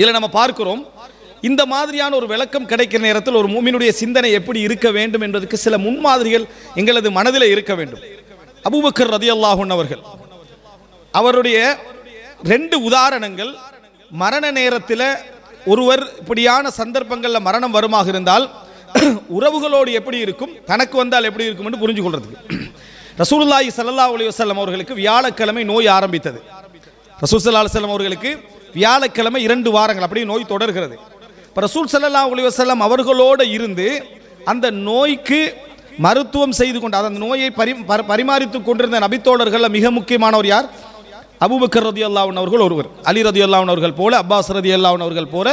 இதில் நம்ம பார்க்கிறோம் இந்த மாதிரியான ஒரு விளக்கம் கிடைக்கிற நேரத்தில் ஒரு மூமினுடைய சிந்தனை எப்படி இருக்க வேண்டும் என்பதற்கு சில முன்மாதிரிகள் எங்களது மனதில் இருக்க வேண்டும் அபுபக்கர் ரதி அல்லாஹன் அவர்கள் அவருடைய ரெண்டு உதாரணங்கள் மரண நேரத்தில் ஒருவர் இப்படியான சந்தர்ப்பங்களில் மரணம் வருமாக இருந்தால் உறவுகளோடு எப்படி இருக்கும் தனக்கு வந்தால் எப்படி இருக்கும் என்று புரிஞ்சு கொள்றதுக்கு ரசூல்லாஹி சல்லா அலி வசல்லம் அவர்களுக்கு வியாழக்கிழமை நோய் ஆரம்பித்தது ரசூசல்லா அலுவலம் அவர்களுக்கு வியாழக்கிழமை இரண்டு வாரங்கள் அப்படியே நோய் தொடர்கிறது இப்போ ரசூல் சல்லா அலி அவர்களோடு இருந்து அந்த நோய்க்கு மருத்துவம் செய்து கொண்டு அந்த நோயை பரி பரிமாறித்து கொண்டிருந்த நபித்தோழர்களில் மிக முக்கியமானவர் யார் அபுபக்கர் ரதி அல்லாவன் அவர்கள் ஒருவர் அலி ரதி அல்லாவன் அவர்கள் போல அப்பாஸ் ரதி அல்லாவன் அவர்கள் போல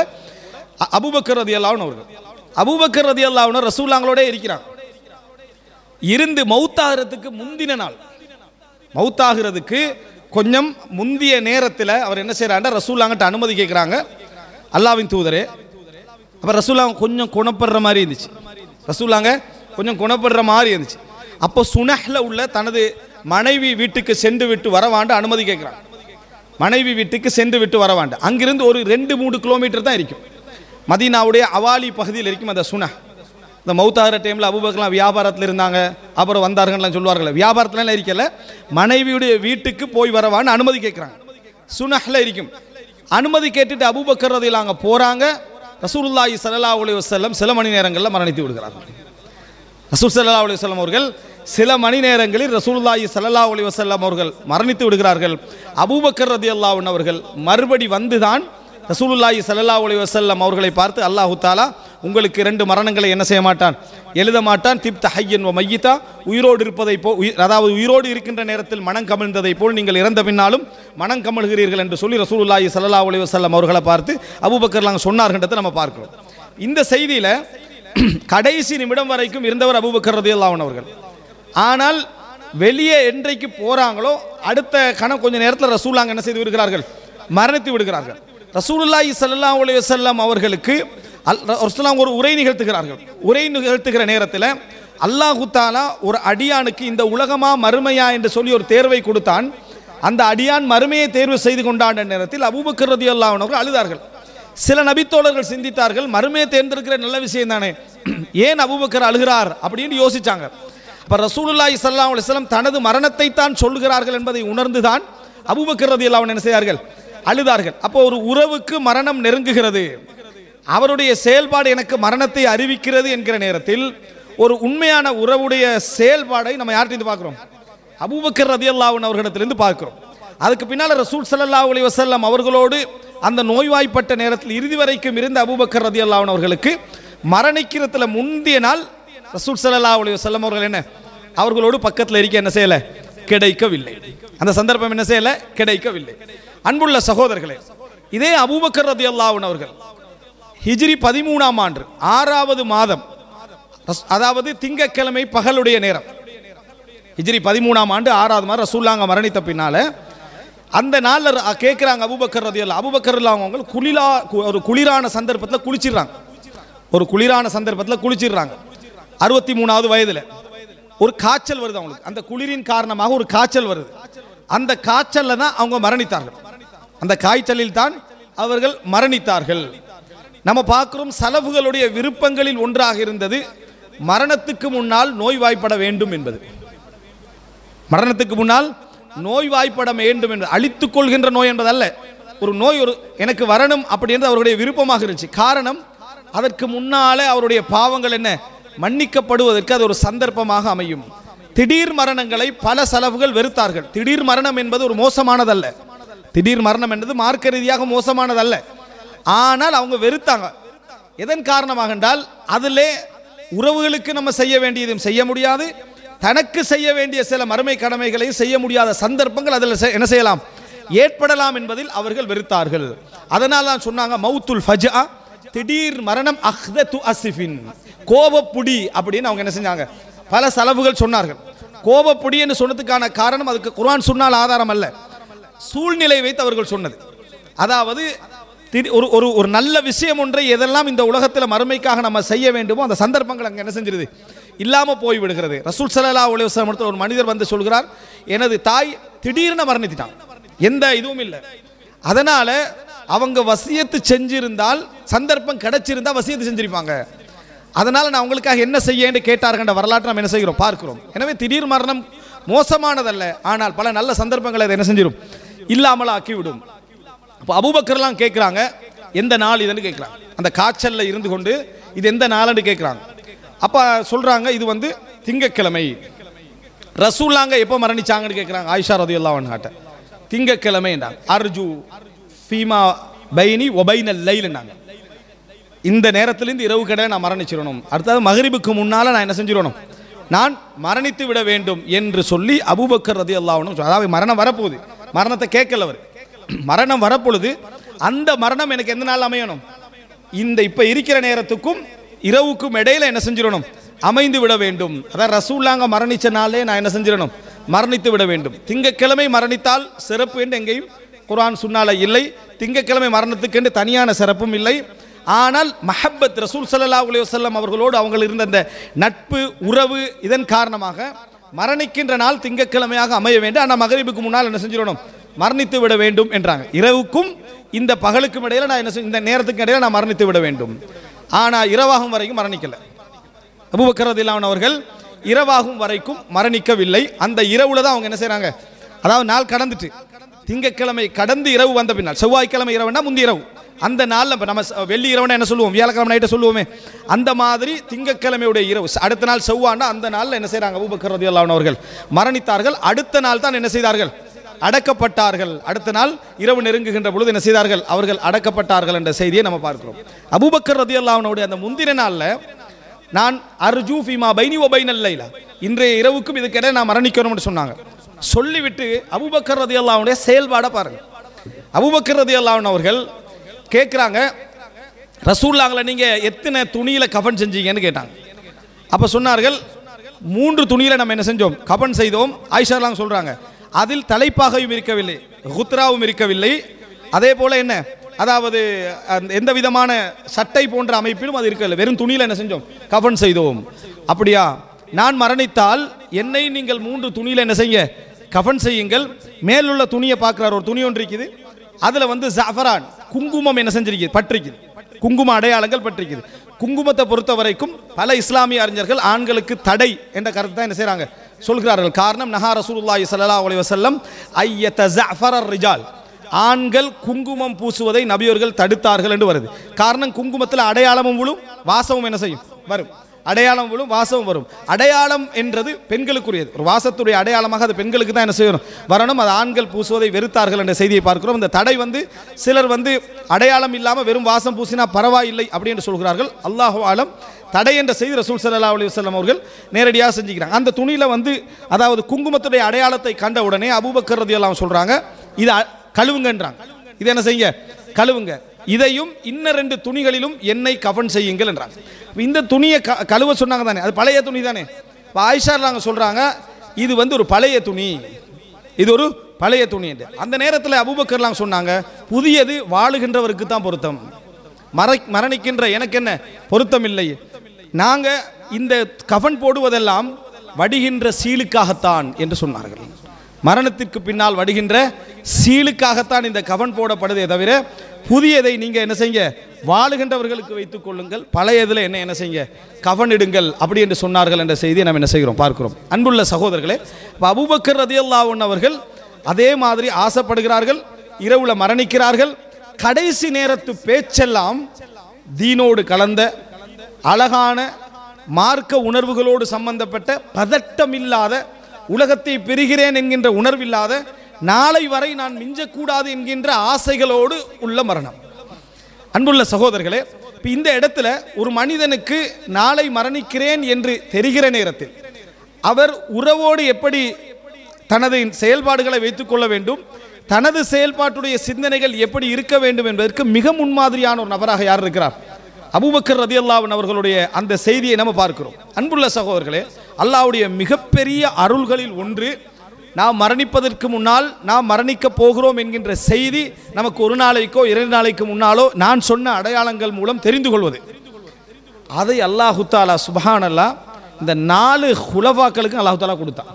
அபுபக்கர் ரதி அல்லாவன் அவர்கள் அபுபக்கர் ரதி அல்லாவன் ரசூல்லாங்களோட இருக்கிறார் இருந்து மௌத்தாகிறதுக்கு முந்தின நாள் மௌத்தாகிறதுக்கு கொஞ்சம் முந்திய நேரத்தில் அவர் என்ன செய்கிறாண்ட ரசூலாங்கிட்ட அனுமதி கேட்குறாங்க அல்லாவின் தூதரே அப்போ ரசூல்லா கொஞ்சம் குணப்படுற மாதிரி இருந்துச்சு ரசூல்லாங்க கொஞ்சம் குணப்படுற மாதிரி இருந்துச்சு அப்போ சுனஹில் உள்ள தனது மனைவி வீட்டுக்கு சென்று விட்டு வரவாண்டு அனுமதி கேட்குறாங்க மனைவி வீட்டுக்கு சென்று விட்டு வரவாண்டு அங்கிருந்து ஒரு ரெண்டு மூணு கிலோமீட்டர் தான் இருக்கும் மதீனாவுடைய அவாலி பகுதியில் இருக்கும் அந்த சுனஹ் இந்த மௌத்தாகிற டைமில் அபுபக்கெலாம் வியாபாரத்தில் இருந்தாங்க அப்புறம் வந்தார்கள்லாம் சொல்லுவார்கள் வியாபாரத்துலலாம் இருக்கல மனைவியுடைய வீட்டுக்கு போய் வரவான்னு அனுமதி கேட்குறாங்க சுனஹில் இருக்கும் அனுமதி கேட்டுட்டு அபுபக்கர் அங்கே போகிறாங்க ரசூல்லாஹி சல்லா அலி வசல்லம் சில மணி நேரங்களில் மரணித்து விடுகிறார்கள் ரசூல் சல்லா அலி வல்லம் அவர்கள் சில மணி நேரங்களில் ரசூல்லாஹி சல்லா அலி வசல்லம் அவர்கள் மரணித்து விடுகிறார்கள் அபூபக்கர் ரதி அல்லாவின் அவர்கள் மறுபடி வந்துதான் ரசூலுல்லாஹி சல்லா அலி வசல்லம் அவர்களை பார்த்து அல்லாஹு தாலா உங்களுக்கு இரண்டு மரணங்களை என்ன செய்ய மாட்டான் எழுத மாட்டான் திப்த ஹையன் மையிதா உயிரோடு இருப்பதை போ அதாவது உயிரோடு இருக்கின்ற நேரத்தில் மனம் கமிழ்ந்ததை போல் நீங்கள் இறந்த பின்னாலும் மனம் கமிழ்கிறீர்கள் என்று சொல்லி ரசூலுல்லாஹி சல்லா அலி வசல்லம் அவர்களை பார்த்து அபுபக்கர்லாங்க சொன்னார்கின்றதை நம்ம பார்க்கிறோம் இந்த செய்தியில் கடைசி நிமிடம் வரைக்கும் இருந்தவர் அபுபக்கர் ரதியுல்லாவன் அவர்கள் ஆனால் வெளியே என்றைக்கு போகிறாங்களோ அடுத்த கணம் கொஞ்சம் நேரத்தில் ரசூலாங்க என்ன செய்து விடுகிறார்கள் மரணித்து விடுகிறார்கள் ரசூலுல்லாஹி சல்லா அலி செல்லம் அவர்களுக்கு அல் ஒரு உரை நிகழ்த்துகிறார்கள் உரை நிகழ்த்துகிற நேரத்தில் அல்லாஹு தாலா ஒரு அடியானுக்கு இந்த உலகமா மறுமையா என்று சொல்லி ஒரு தேர்வை கொடுத்தான் அந்த அடியான் மறுமையை தேர்வு செய்து கொண்டாண்ட நேரத்தில் அபூபக்கர் ரதி அல்லாஹர்கள் அழுதார்கள் சில நபித்தோழர்கள் சிந்தித்தார்கள் மறுமையை தேர்ந்தெடுக்கிற நல்ல விஷயம் தானே ஏன் அபூபக்கர் அழுகிறார் அப்படின்னு யோசிச்சாங்க அப்போ ரசூலுல்லாஹி சல்லா அலிஸ்லாம் தனது மரணத்தை தான் சொல்லுகிறார்கள் என்பதை உணர்ந்துதான் அபூபக்கர் ரதி அல்லாவன் என்ன செய்தார்கள் அழுதார்கள் அப்போ ஒரு உறவுக்கு மரணம் நெருங்குகிறது அவருடைய செயல்பாடு எனக்கு மரணத்தை அறிவிக்கிறது என்கிற நேரத்தில் ஒரு உண்மையான உறவுடைய செயல்பாடை நம்ம யார்கிட்ட பார்க்குறோம் அபூபக்கர் ரதி அல்லாவின் அவர்களிடத்திலிருந்து பார்க்குறோம் அதுக்கு பின்னால் ரசூல் சல்லா அலி வசல்லம் அவர்களோடு அந்த நோய்வாய்ப்பட்ட நேரத்தில் இறுதி வரைக்கும் இருந்த அபூபக்கர் ரதி அல்லாவின் அவர்களுக்கு மரணிக்கிறதுல முந்தைய நாள் ரசூல் சல்லா அலி வசல்லம் அவர்கள் என்ன அவர்களோடு பக்கத்தில் இருக்க என்ன செய்யலை கிடைக்கவில்லை அந்த சந்தர்ப்பம் என்ன செய்யலை கிடைக்கவில்லை அன்புள்ள சகோதரர்களே இதே அபூபக்கர் ரதி அல்லாவுன் அவர்கள் ஹிஜ்ரி பதிமூணாம் ஆண்டு ஆறாவது மாதம் அதாவது திங்கக்கிழமை பகலுடைய நேரம் ஹிஜ்ரி பதிமூணாம் ஆண்டு ஆறாவது மாதம் ரசூல்லாங்க மரணித்த பின்னால் அந்த நாளில் கேட்குறாங்க அபுபக்கர் ரதி அல்லா அபுபக்கர் அவங்க குளிலா ஒரு குளிரான சந்தர்ப்பத்தில் குளிச்சிடுறாங்க ஒரு குளிரான சந்தர்ப்பத்தில் குளிச்சிடுறாங்க அறுபத்தி மூணாவது வயதில் ஒரு காய்ச்சல் வருது அவங்களுக்கு அந்த குளிரின் காரணமாக ஒரு காய்ச்சல் வருது அந்த காய்ச்சலில் தான் அவங்க மரணித்தார்கள் அந்த காய்ச்சலில் தான் அவர்கள் மரணித்தார்கள் நம்ம பார்க்கிறோம் செலவுகளுடைய விருப்பங்களில் ஒன்றாக இருந்தது மரணத்துக்கு முன்னால் நோய்வாய்ப்பட வேண்டும் என்பது மரணத்துக்கு முன்னால் நோய்வாய்ப்பட வேண்டும் என்று அழித்துக் கொள்கின்ற நோய் என்பதல்ல ஒரு நோய் ஒரு எனக்கு வரணும் அப்படின்றது அவருடைய விருப்பமாக இருந்துச்சு காரணம் அதற்கு முன்னாலே அவருடைய பாவங்கள் என்ன மன்னிக்கப்படுவதற்கு அது ஒரு சந்தர்ப்பமாக அமையும் திடீர் மரணங்களை பல செலவுகள் வெறுத்தார்கள் திடீர் மரணம் என்பது ஒரு மோசமானதல்ல திடீர் மரணம் என்றது மார்க்க ரீதியாக மோசமானதல்ல ஆனால் அவங்க வெறுத்தாங்க எதன் காரணமாக என்றால் அதிலே உறவுகளுக்கு நம்ம செய்ய வேண்டியதும் செய்ய முடியாது தனக்கு செய்ய வேண்டிய சில மறுமை கடமைகளையும் செய்ய முடியாத சந்தர்ப்பங்கள் அதில் என்ன செய்யலாம் ஏற்படலாம் என்பதில் அவர்கள் வெறுத்தார்கள் அதனால் தான் சொன்னாங்க மவுத்துல் ஃபஜா திடீர் மரணம் அஹ்த து அசிஃபின் கோபப்புடி அப்படின்னு அவங்க என்ன செஞ்சாங்க பல செலவுகள் சொன்னார்கள் கோபப்புடி என்று சொன்னதுக்கான காரணம் அதுக்கு குர்ஆன் சொன்னால் ஆதாரம் அல்ல சூழ்நிலை வைத்து அவர்கள் சொன்னது அதாவது ஒரு ஒரு ஒரு நல்ல விஷயம் ஒன்றை எதெல்லாம் இந்த உலகத்தில் மறுமைக்காக நம்ம செய்ய வேண்டுமோ அந்த சந்தர்ப்பங்கள் அங்கே என்ன செஞ்சிருது இல்லாமல் போய்விடுகிறது ரசூல் சலல்லா உலகம் ஒரு மனிதர் வந்து சொல்கிறார் எனது தாய் திடீர்னு மரணித்திட்டான் எந்த இதுவும் இல்லை அதனால அவங்க வசியத்து செஞ்சிருந்தால் சந்தர்ப்பம் கிடச்சிருந்தால் வசியத்து செஞ்சிருப்பாங்க அதனால நான் அவங்களுக்காக என்ன செய்யன்னு கேட்டார்கள் வரலாற்றை நம்ம என்ன செய்கிறோம் பார்க்கிறோம் எனவே திடீர் மரணம் மோசமானதல்ல ஆனால் பல நல்ல சந்தர்ப்பங்களை அதை என்ன செஞ்சிடும் இல்லாமல் ஆக்கிவிடும் அப்போ அபுபக்கர்லாம் கேட்குறாங்க எந்த நாள் இதுன்னு கேட்குறாங்க அந்த காய்ச்சலில் இருந்து கொண்டு இது எந்த நாள்னு கேட்குறாங்க அப்போ சொல்கிறாங்க இது வந்து திங்கக்கிழமை ரசூல்லாங்க எப்போ மரணிச்சாங்கன்னு கேட்குறாங்க ஆயிஷா ரதி அல்லாவன்ஹாட்ட திங்கக்கிழமைன்றாங்க அர்ஜு ஃபீமா பைனி ஒபைனல் லைல்னாங்க இந்த நேரத்திலேருந்து இரவு கடை நான் மரணிச்சிடணும் அடுத்தது மகரிபுக்கு முன்னால் நான் என்ன செஞ்சிடணும் நான் மரணித்து விட வேண்டும் என்று சொல்லி அபுபக்கர் ரதி அல்லாவனும் அதாவது மரணம் வரப்போகுது மரணத்தை கேட்கல அவர் மரணம் வரப்பொழுது அந்த மரணம் எனக்கு எந்த நாள் அமையணும் இந்த இப்போ இருக்கிற நேரத்துக்கும் இரவுக்கும் இடையில என்ன செஞ்சிடணும் அமைந்து விட வேண்டும் அதான் ரசூல்லாங்க மரணிச்ச நாளே நான் என்ன செஞ்சிடணும் மரணித்து விட வேண்டும் திங்கக்கிழமை மரணித்தால் சிறப்பு என்று எங்கேயும் குரான் சுன்னால இல்லை திங்கக்கிழமை என்று தனியான சிறப்பும் இல்லை ஆனால் மஹப்பத் ரசூல் சல்லா அலி செல்லம் அவர்களோடு அவங்க இருந்த அந்த நட்பு உறவு இதன் காரணமாக மரணிக்கின்ற நாள் திங்கக்கிழமையாக அமைய வேண்டும் ஆனால் மகரிபுக்கு முன்னால் என்ன செஞ்சிடணும் மரணித்து விட வேண்டும் என்றாங்க இரவுக்கும் இந்த பகலுக்கும் இடையில நான் என்ன இந்த நேரத்துக்கு இடையில நான் மரணித்து விட வேண்டும் ஆனால் இரவாகும் வரைக்கும் மரணிக்கலை அபுபக்கரது அவர்கள் இரவாகும் வரைக்கும் மரணிக்கவில்லை அந்த இரவுல தான் அவங்க என்ன செய்கிறாங்க அதாவது நாள் கடந்துட்டு திங்கக்கிழமை கடந்து இரவு வந்த பின்னால் செவ்வாய்க்கிழமை இரவுனா முந்தி இரவு அந்த நாளில் நம்ம வெள்ளி இரவு என்ன சொல்லுவோம் வியாழக்கிழமை நைட்டை சொல்லுவோமே அந்த மாதிரி திங்கக்கிழமையுடைய இரவு அடுத்த நாள் செவ்வாண்டா அந்த நாளில் என்ன செய்கிறாங்க அபூபக்கர் ரதி அவர்கள் மரணித்தார்கள் அடுத்த நாள் தான் என்ன செய்தார்கள் அடக்கப்பட்டார்கள் அடுத்த நாள் இரவு நெருங்குகின்ற பொழுது என்ன செய்தார்கள் அவர்கள் அடக்கப்பட்டார்கள் என்ற செய்தியை நம்ம பார்க்கிறோம் அபூபக்கர் ரதி அல்லாவுடைய அந்த முந்தின நாளில் நான் அர்ஜூ ஃபீமா பைனி ஓ பைனல்லைல இன்றைய இரவுக்கும் இதுக்கிட நான் மரணிக்கணும்னு சொன்னாங்க சொல்லிவிட்டு அபுபக்கர் ரதி அல்லாவுடைய செயல்பாடை பாருங்கள் அபுபக்கர் ரதி அல்லாவன் அவர்கள் கேட்குறாங்க ரசூல்லாங்களை நீங்கள் எத்தனை துணியில் கஃபன் செஞ்சீங்கன்னு கேட்டாங்க அப்போ சொன்னார்கள் மூன்று துணியில் நம்ம என்ன செஞ்சோம் கபன் செய்தோம் ஆயிஷாலாங் சொல்கிறாங்க அதில் தலைப்பாகவும் இருக்கவில்லை குத்ராவும் இருக்கவில்லை அதே போல் என்ன அதாவது எந்த விதமான சட்டை போன்ற அமைப்பிலும் அது இருக்கவில்லை வெறும் துணியில் என்ன செஞ்சோம் கபன் செய்தோம் அப்படியா நான் மரணித்தால் என்னை நீங்கள் மூன்று துணியில் என்ன செய்ய கஃபன் செய்யுங்கள் மேலுள்ள துணியை பார்க்குறார் ஒரு துணி ஒன்று இருக்குது அதுல வந்து ஜாஃபரான் குங்குமம் என்ன செஞ்சிருக்கு பற்றிக்குது குங்கும அடையாளங்கள் பற்றிக்குது குங்குமத்தை பொறுத்த வரைக்கும் பல இஸ்லாமிய அறிஞர்கள் ஆண்களுக்கு தடை என்ற கருத்து தான் என்ன செய்றாங்க சொல்கிறார்கள் காரணம் நஹா ரசூலுல்லாஹி ஸல்லல்லாஹு அலைஹி வஸல்லம் ஐயத்த ஜஃபர ரிஜால் ஆண்கள் குங்குமம் பூசுவதை நபியோர்கள் தடுத்தார்கள் என்று வருது காரணம் குங்குமத்தில் அடையாளமும் விழும் வாசமும் என்ன செய்யும் வரும் அடையாளம் விழும் வாசம் வரும் அடையாளம் என்றது பெண்களுக்குரியது ஒரு வாசத்துடைய அடையாளமாக அது பெண்களுக்கு தான் என்ன செய்யணும் வரணும் அது ஆண்கள் பூசுவதை வெறுத்தார்கள் என்ற செய்தியை பார்க்கிறோம் இந்த தடை வந்து சிலர் வந்து அடையாளம் இல்லாமல் வெறும் வாசம் பூசினா பரவாயில்லை அப்படின்னு சொல்கிறார்கள் அல்லாஹோ ஆலம் தடை என்ற செய்தி ரசூல் சல்லா அலி வல்லம் அவர்கள் நேரடியாக செஞ்சுக்கிறாங்க அந்த துணியில் வந்து அதாவது குங்குமத்துடைய அடையாளத்தை கண்ட உடனே அபூபக்கர் ரதியெல்லாம் எல்லாம் சொல்கிறாங்க இதை கழுவுங்கன்றாங்க இது என்ன செய்யுங்க கழுவுங்க இதையும் இன்ன ரெண்டு துணிகளிலும் என்னை கவன் செய்யுங்கள் என்றாங்க இந்த துணியை க கழுவ சொன்னாங்க தானே அது பழைய துணி தானே இப்போ ஆயிஷார் நாங்கள் சொல்கிறாங்க இது வந்து ஒரு பழைய துணி இது ஒரு பழைய துணி என்று அந்த நேரத்தில் அபுபக்கர்லாம் சொன்னாங்க புதியது வாழுகின்றவருக்கு தான் பொருத்தம் மறை மரணிக்கின்ற எனக்கு என்ன பொருத்தம் இல்லை நாங்கள் இந்த கவன் போடுவதெல்லாம் வடிகின்ற சீலுக்காகத்தான் என்று சொன்னார்கள் மரணத்திற்கு பின்னால் வடிகின்ற சீலுக்காகத்தான் இந்த கவன் போடப்படுதே தவிர புதியதை நீங்கள் என்ன செய்யுங்க வாழுகின்றவர்களுக்கு வைத்துக் கொள்ளுங்கள் பழையதில் என்ன என்ன செய்ய கவனிடுங்கள் அப்படி என்று சொன்னார்கள் என்ற செய்தியை நாம் என்ன செய்கிறோம் பார்க்கிறோம் அன்புள்ள சகோதரர்களே இப்போ அபுபக்கர் ரதியல்லாவுன் அவர்கள் அதே மாதிரி ஆசைப்படுகிறார்கள் இரவுல மரணிக்கிறார்கள் கடைசி நேரத்து பேச்செல்லாம் தீனோடு கலந்த அழகான மார்க்க உணர்வுகளோடு சம்பந்தப்பட்ட பதட்டம் இல்லாத உலகத்தை பெறுகிறேன் என்கின்ற உணர்வில்லாத நாளை வரை நான் மிஞ்சக்கூடாது என்கின்ற ஆசைகளோடு உள்ள மரணம் அன்புள்ள சகோதரர்களே இப்போ இந்த இடத்துல ஒரு மனிதனுக்கு நாளை மரணிக்கிறேன் என்று தெரிகிற நேரத்தில் அவர் உறவோடு எப்படி தனது செயல்பாடுகளை வைத்துக்கொள்ள வேண்டும் தனது செயல்பாட்டுடைய சிந்தனைகள் எப்படி இருக்க வேண்டும் என்பதற்கு மிக முன்மாதிரியான ஒரு நபராக யார் இருக்கிறார் அபுபக்கர் ரதி அல்லாவின் அவர்களுடைய அந்த செய்தியை நம்ம பார்க்கிறோம் அன்புள்ள சகோதரர்களே அல்லாவுடைய மிகப்பெரிய அருள்களில் ஒன்று நாம் மரணிப்பதற்கு முன்னால் நாம் மரணிக்கப் போகிறோம் என்கின்ற செய்தி நமக்கு ஒரு நாளைக்கோ இரண்டு நாளைக்கு முன்னாலோ நான் சொன்ன அடையாளங்கள் மூலம் தெரிந்து கொள்வது அதை அல்லாஹுத்தாலா சுபஹானல்லா இந்த நாலு ஹுலஃபாக்களுக்கும் அல்லாஹுத்தாலா கொடுத்தான்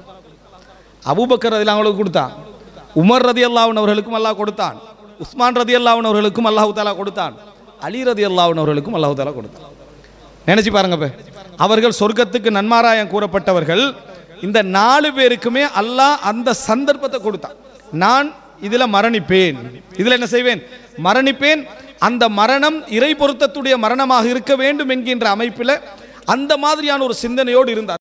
அபுபக்கர் ரதி அவங்களுக்கு கொடுத்தான் உமர் ரதி அல்லாவின் அவர்களுக்கும் அல்லாஹ் கொடுத்தான் உஸ்மான் ரதி அல்லாவின் அவர்களுக்கும் அல்லாஹுத்தாலா கொடுத்தான் அலி ரதி அல்லாவின் அவர்களுக்கும் அல்லாஹுத்தாலா கொடுத்தான் நினச்சி பாருங்க அவர்கள் சொர்க்கத்துக்கு நன்மாராயம் கூறப்பட்டவர்கள் இந்த நாலு பேருக்குமே அல்லாஹ் அந்த சந்தர்ப்பத்தை கொடுத்தான் நான் இதில் மரணிப்பேன் இதில் என்ன செய்வேன் மரணிப்பேன் அந்த மரணம் இறை பொருத்தத்துடைய மரணமாக இருக்க வேண்டும் என்கின்ற அமைப்பில் அந்த மாதிரியான ஒரு சிந்தனையோடு இருந்தார்